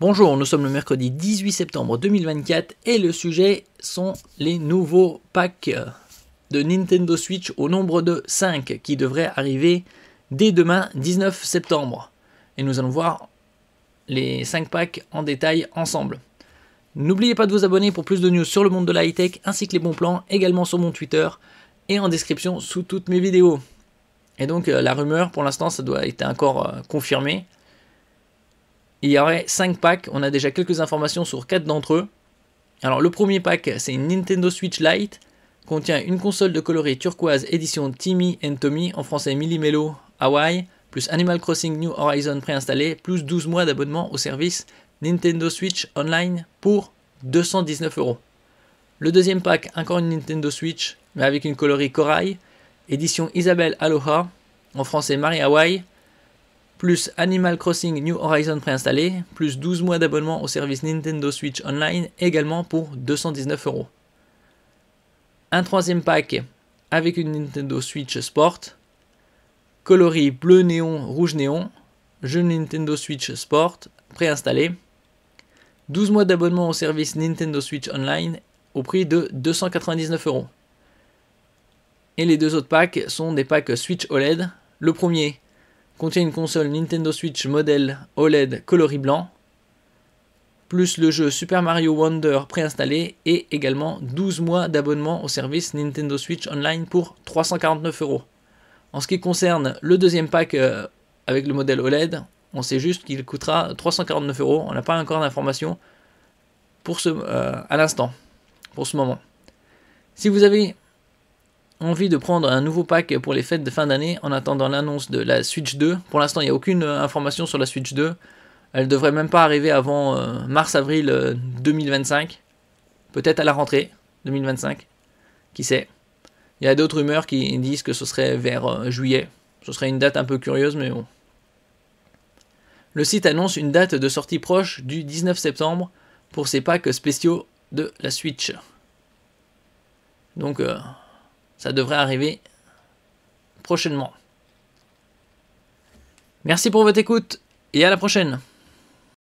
Bonjour, nous sommes le mercredi 18 septembre 2024 et le sujet sont les nouveaux packs de Nintendo Switch au nombre de 5 qui devraient arriver dès demain 19 septembre. Et nous allons voir les 5 packs en détail ensemble. N'oubliez pas de vous abonner pour plus de news sur le monde de la high-tech ainsi que les bons plans, également sur mon Twitter et en description sous toutes mes vidéos. Et donc euh, la rumeur pour l'instant ça doit être encore euh, confirmée il y aurait 5 packs, on a déjà quelques informations sur 4 d'entre eux. Alors le premier pack, c'est une Nintendo Switch Lite, contient une console de coloris turquoise édition Timmy and Tommy, en français Mello Hawaii, plus Animal Crossing New Horizon préinstallé, plus 12 mois d'abonnement au service Nintendo Switch Online pour 219 euros. Le deuxième pack, encore une Nintendo Switch, mais avec une coloris corail, édition Isabelle Aloha, en français Marie Hawaii, plus Animal Crossing New Horizon préinstallé, plus 12 mois d'abonnement au service Nintendo Switch Online, également pour 219 euros. Un troisième pack avec une Nintendo Switch Sport, coloris bleu néon, rouge néon, jeu Nintendo Switch Sport préinstallé, 12 mois d'abonnement au service Nintendo Switch Online au prix de 299 euros. Et les deux autres packs sont des packs Switch OLED. Le premier, contient une console Nintendo Switch modèle OLED coloris blanc, plus le jeu Super Mario Wonder préinstallé et également 12 mois d'abonnement au service Nintendo Switch Online pour 349 euros. En ce qui concerne le deuxième pack euh, avec le modèle OLED, on sait juste qu'il coûtera 349 euros. On n'a pas encore d'informations pour ce, euh, à l'instant, pour ce moment. Si vous avez envie de prendre un nouveau pack pour les fêtes de fin d'année en attendant l'annonce de la Switch 2. Pour l'instant, il n'y a aucune euh, information sur la Switch 2. Elle devrait même pas arriver avant euh, mars-avril 2025. Euh, Peut-être à la rentrée 2025. Qui sait Il y a d'autres rumeurs qui disent que ce serait vers juillet. Ce serait une date un peu curieuse, mais bon. Le site annonce une date de sortie proche du 19 septembre pour ces packs spéciaux de la Switch. Donc, ça devrait arriver prochainement. Merci pour votre écoute et à la prochaine.